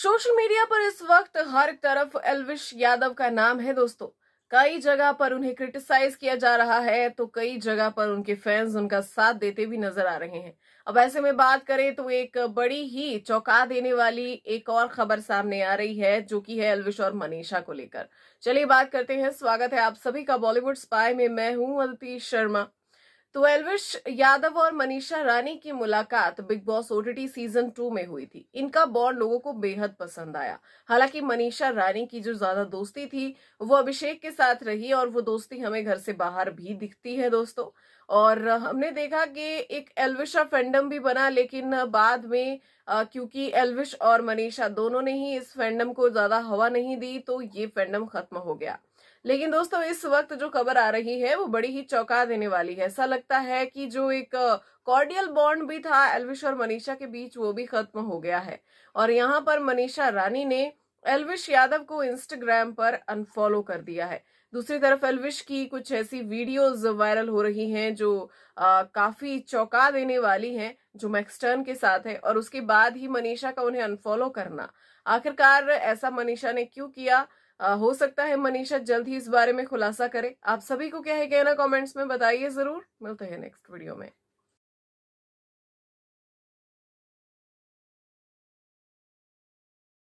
social media पर इस वक्त हर तरफ एलविश यादव का नाम है दोस्तों कई जगह पर उन्हें क्रिटिसाइज किया जा रहा है तो कई जगह पर उनके फैंस उनका साथ देते भी नजर आ रहे हैं अब ऐसे में बात करें तो एक बड़ी ही चौंका देने वाली एक और खबर सामने आ रही है जो कि है एलविश और मनीषा को लेकर चलिए बात करते हैं स्वागत है आप सभी का बॉलीवुड स्पाई में मैं हूं अदिति शर्मा तो एलविश यादव और मनीषा रानी की मुलाकात Bigg Boss OTT season two में हुई थी इनका बॉन्ड लोगों को बेहद पसंद आया हालांकि मनीषा रानी की जो ज्यादा दोस्ती थी वो अभिषेक के साथ रही और वो दोस्ती हमें घर से बाहर भी दिखती है दोस्तों और हमने देखा कि एक एलविशा फेंडम भी बना लेकिन बाद में क्योंकि एलविश और मनीषा दोनों ने ही इस फेंडम को ज्यादा हवा नहीं दी तो ये फेंडम खत्म हो गया लेकिन दोस्तों इस वक्त जो खबर आ रही है वो बड़ी ही चौंका देने वाली है ऐसा लगता है कि जो एक कॉर्डियल बॉन्ड भी था एलविश और मनीषा के बीच वो भी खत्म हो गया है और यहाँ पर मनीषा रानी ने एलविश यादव को इंस्टाग्राम पर अनफॉलो कर दिया है दूसरी तरफ एलविश की कुछ ऐसी वीडियोस वायरल हो रही हैं जो आ, काफी चौंका देने वाली हैं जो मैक्सटर्न के साथ है और उसके बाद ही मनीषा का उन्हें अनफॉलो करना आखिरकार ऐसा मनीषा ने क्यों किया आ, हो सकता है मनीषा जल्द ही इस बारे में खुलासा करे आप सभी को क्या है कहना कमेंट्स में बताइए जरूर मिलते हैं नेक्स्ट वीडियो में